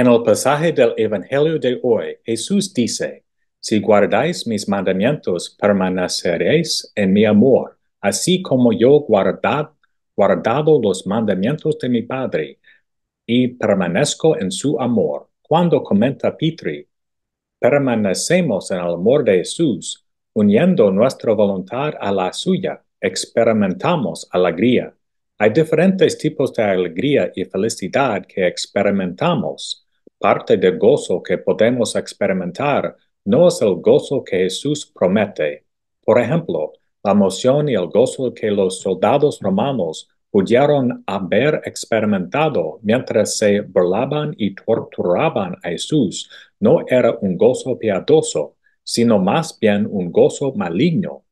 En el pasaje del Evangelio de hoy, Jesús dice, Si guardáis mis mandamientos, permaneceréis en mi amor, así como yo guardad, guardado los mandamientos de mi Padre, y permanezco en su amor. Cuando comenta Petri, permanecemos en el amor de Jesús, uniendo nuestra voluntad a la suya, experimentamos alegría. Hay diferentes tipos de alegría y felicidad que experimentamos parte del gozo que podemos experimentar no es el gozo que Jesús promete. Por ejemplo, la emoción y el gozo que los soldados romanos pudieron haber experimentado mientras se burlaban y torturaban a Jesús no era un gozo piadoso, sino más bien un gozo maligno.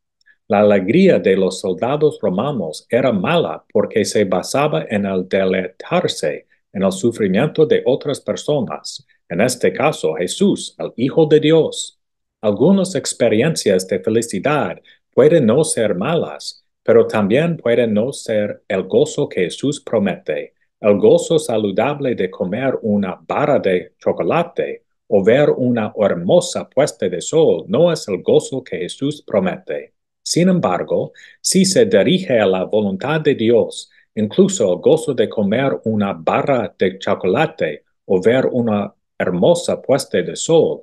La alegría de los soldados romanos era mala porque se basaba en el deletarse en el sufrimiento de otras personas, en este caso Jesús, el Hijo de Dios. Algunas experiencias de felicidad pueden no ser malas, pero también pueden no ser el gozo que Jesús promete, el gozo saludable de comer una barra de chocolate o ver una hermosa puesta de sol no es el gozo que Jesús promete. Sin embargo, si se dirige a la voluntad de Dios incluso el gozo de comer una barra de chocolate o ver una hermosa puesta de sol.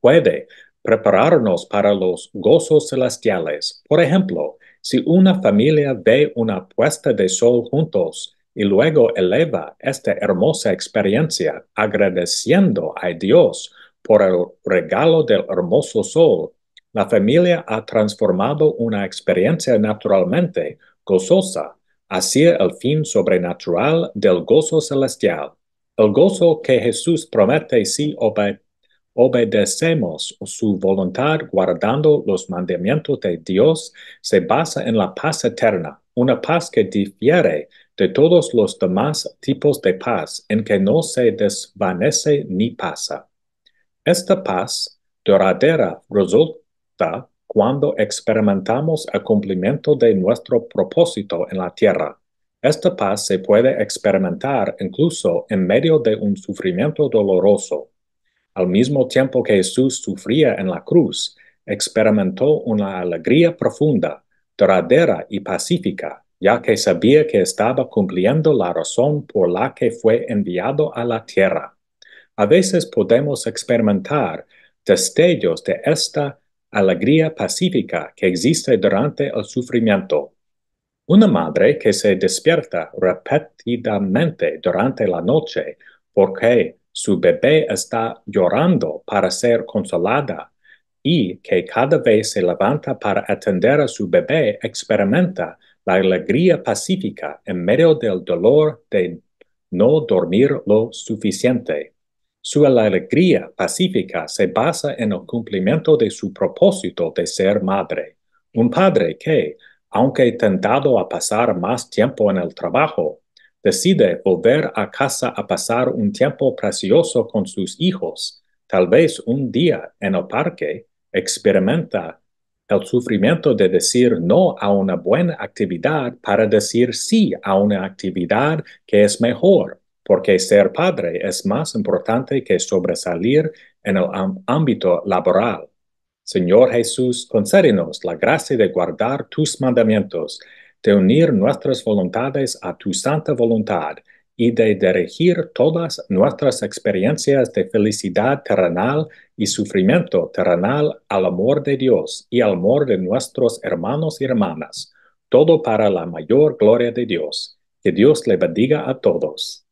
Puede prepararnos para los gozos celestiales. Por ejemplo, si una familia ve una puesta de sol juntos y luego eleva esta hermosa experiencia agradeciendo a Dios por el regalo del hermoso sol, la familia ha transformado una experiencia naturalmente gozosa hacia el fin sobrenatural del gozo celestial, el gozo que Jesús promete si obedecemos su voluntad guardando los mandamientos de Dios se basa en la paz eterna, una paz que difiere de todos los demás tipos de paz en que no se desvanece ni pasa. Esta paz duradera resulta cuando experimentamos el cumplimiento de nuestro propósito en la tierra. Esta paz se puede experimentar incluso en medio de un sufrimiento doloroso. Al mismo tiempo que Jesús sufría en la cruz, experimentó una alegría profunda, duradera y pacífica, ya que sabía que estaba cumpliendo la razón por la que fue enviado a la tierra. A veces podemos experimentar destellos de esta alegría pacífica que existe durante el sufrimiento. Una madre que se despierta repetidamente durante la noche porque su bebé está llorando para ser consolada y que cada vez se levanta para atender a su bebé experimenta la alegría pacífica en medio del dolor de no dormir lo suficiente. Su alegría pacífica se basa en el cumplimiento de su propósito de ser madre, un padre que, aunque tentado a pasar más tiempo en el trabajo, decide volver a casa a pasar un tiempo precioso con sus hijos. Tal vez un día en el parque experimenta el sufrimiento de decir no a una buena actividad para decir sí a una actividad que es mejor porque ser padre es más importante que sobresalir en el ámbito laboral. Señor Jesús, concédenos la gracia de guardar tus mandamientos, de unir nuestras voluntades a tu santa voluntad y de dirigir todas nuestras experiencias de felicidad terrenal y sufrimiento terrenal al amor de Dios y al amor de nuestros hermanos y hermanas, todo para la mayor gloria de Dios. Que Dios le bendiga a todos.